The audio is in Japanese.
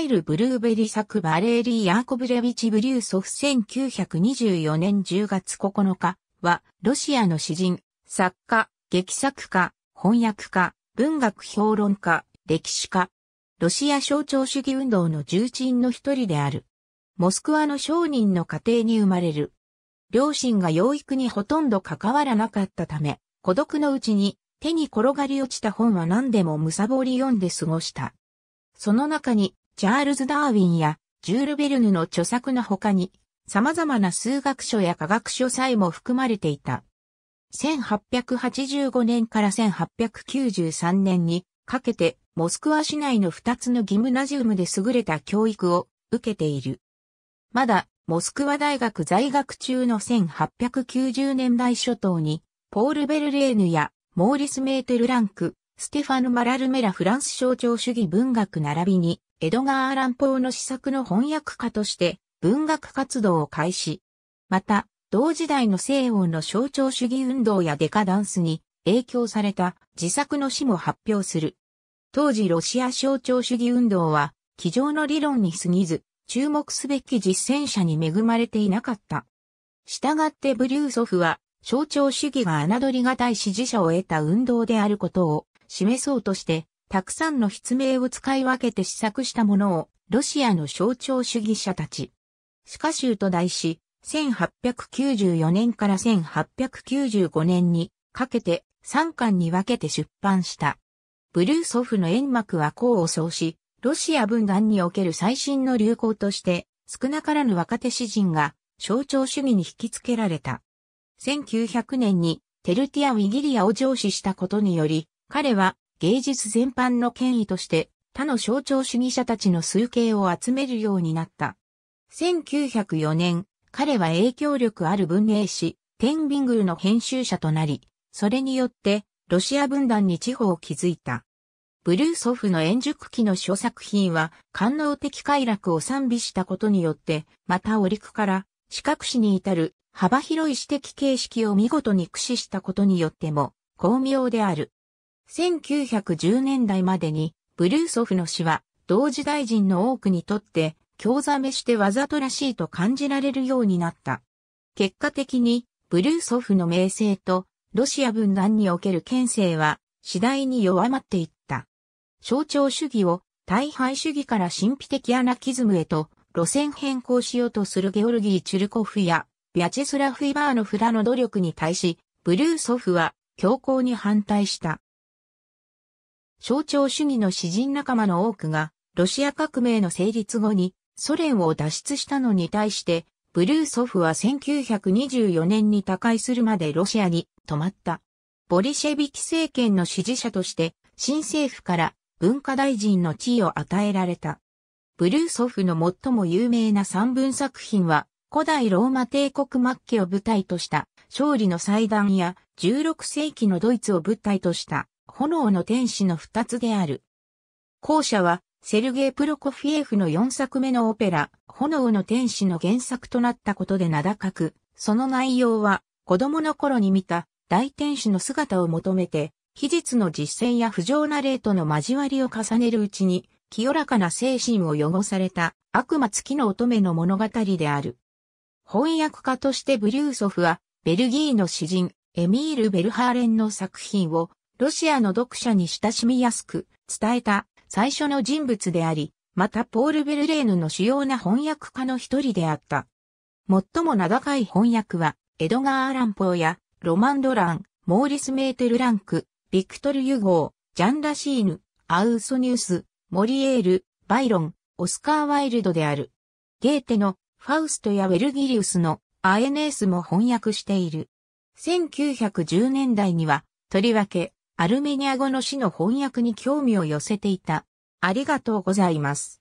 イル・ブルーベリ作バレーリー・ヤーコブレビチ・ブリューソフ1924年10月9日は、ロシアの詩人、作家、劇作家、翻訳家、文学評論家、歴史家、ロシア象徴主義運動の重鎮の一人である。モスクワの商人の家庭に生まれる。両親が養育にほとんど関わらなかったため、孤独のうちに手に転がり落ちた本は何でもむさぼり読んで過ごした。その中にチャールズ・ダーウィンやジュール・ベルヌの著作の他に、様々な数学書や科学書さえも含まれていた。1885年から1893年にかけて、モスクワ市内の2つのギムナジウムで優れた教育を受けている。まだ、モスクワ大学在学中の1890年代初頭に、ポール・ベルレーヌやモーリス・メーテル・ランク、ステファヌ・マラルメラ・フランス象徴主義文学並びに、エドガー・アラン・ポーの試作の翻訳家として文学活動を開始。また、同時代の西欧の象徴主義運動やデカダンスに影響された自作の詩も発表する。当時ロシア象徴主義運動は、机上の理論に過ぎず、注目すべき実践者に恵まれていなかった。従ってブリューソフは、象徴主義が侮りがたい支持者を得た運動であることを示そうとして、たくさんの筆名を使い分けて試作したものを、ロシアの象徴主義者たち。シカ州と題し、1894年から1895年にかけて3巻に分けて出版した。ブルーソフの煙幕は功を奏し、ロシア文壇における最新の流行として、少なからぬ若手詩人が象徴主義に引き付けられた。1900年にテルティア・ウィギリアを上司したことにより、彼は芸術全般の権威として他の象徴主義者たちの数形を集めるようになった。1904年、彼は影響力ある文明誌、テンビングルの編集者となり、それによってロシア分断に地方を築いた。ブルーソフの円熟期の諸作品は、官能的快楽を賛美したことによって、またお陸から視覚史に至る幅広い指摘形式を見事に駆使したことによっても、巧妙である。1910年代までに、ブルーソフの死は、同時代人の多くにとって、興ざめしてわざとらしいと感じられるようになった。結果的に、ブルーソフの名声と、ロシア分断における権勢は、次第に弱まっていった。象徴主義を、大敗主義から神秘的アナキズムへと、路線変更しようとするゲオルギー・チュルコフや、ビャチェスラフ・イバーノフの努力に対し、ブルーソフは、強硬に反対した。象徴主義の詩人仲間の多くが、ロシア革命の成立後にソ連を脱出したのに対して、ブルーソフは1924年に他界するまでロシアに止まった。ボリシェビキ政権の支持者として、新政府から文化大臣の地位を与えられた。ブルーソフの最も有名な三文作品は、古代ローマ帝国末期を舞台とした、勝利の祭壇や16世紀のドイツを舞台とした、炎の天使の二つである。後者は、セルゲイ・プロコフィエフの4作目のオペラ、炎の天使の原作となったことで名高く、その内容は、子供の頃に見た大天使の姿を求めて、期日の実践や不浄な霊との交わりを重ねるうちに、清らかな精神を汚された悪魔付きの乙女の物語である。翻訳家としてブリューソフは、ベルギーの詩人、エミール・ベルハーレンの作品をロシアの読者に親しみやすく伝えた最初の人物であり、またポール・ベルレーヌの主要な翻訳家の一人であった。最も名高い翻訳は、エドガー・アランポーや、ロマン・ドラン、モーリス・メーテル・ランク、ビクトル・ユゴー、ジャン・ラシーヌ、アウソニュース、モリエール、バイロン、オスカー・ワイルドである。ゲーテのファウストやウェルギリウスのアエネースも翻訳している。1910年代には、とりわけアルメニア語の詩の翻訳に興味を寄せていた。ありがとうございます。